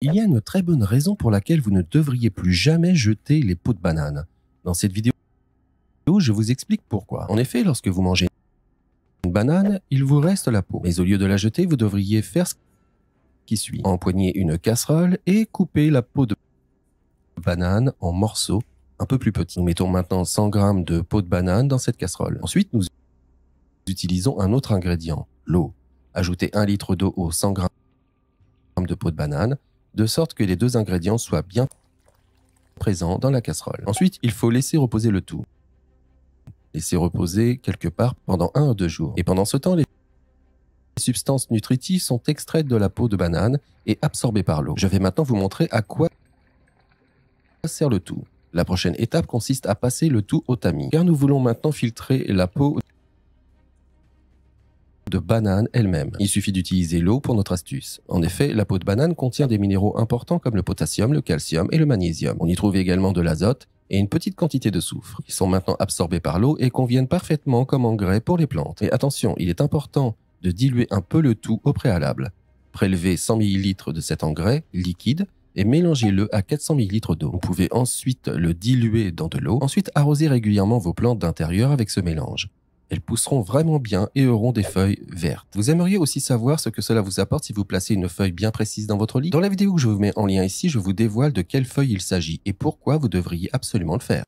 Il y a une très bonne raison pour laquelle vous ne devriez plus jamais jeter les peaux de banane. Dans cette vidéo, je vous explique pourquoi. En effet, lorsque vous mangez une banane, il vous reste la peau. Mais au lieu de la jeter, vous devriez faire ce qui suit. Empoigner une casserole et couper la peau de banane en morceaux un peu plus petits. Nous mettons maintenant 100 g de peau de banane dans cette casserole. Ensuite, nous utilisons un autre ingrédient, l'eau. Ajoutez 1 litre d'eau aux 100 g de peau de banane de sorte que les deux ingrédients soient bien présents dans la casserole. Ensuite, il faut laisser reposer le tout. Laisser reposer quelque part pendant un ou deux jours. Et pendant ce temps, les substances nutritives sont extraites de la peau de banane et absorbées par l'eau. Je vais maintenant vous montrer à quoi sert le tout. La prochaine étape consiste à passer le tout au tamis, car nous voulons maintenant filtrer la peau de banane elle-même. Il suffit d'utiliser l'eau pour notre astuce. En effet, la peau de banane contient des minéraux importants comme le potassium, le calcium et le magnésium. On y trouve également de l'azote et une petite quantité de soufre. Ils sont maintenant absorbés par l'eau et conviennent parfaitement comme engrais pour les plantes. Et attention, il est important de diluer un peu le tout au préalable. Prélevez 100 ml de cet engrais liquide et mélangez-le à 400 ml d'eau. Vous pouvez ensuite le diluer dans de l'eau, ensuite arroser régulièrement vos plantes d'intérieur avec ce mélange. Elles pousseront vraiment bien et auront des feuilles vertes. Vous aimeriez aussi savoir ce que cela vous apporte si vous placez une feuille bien précise dans votre lit Dans la vidéo que je vous mets en lien ici, je vous dévoile de quelle feuille il s'agit et pourquoi vous devriez absolument le faire.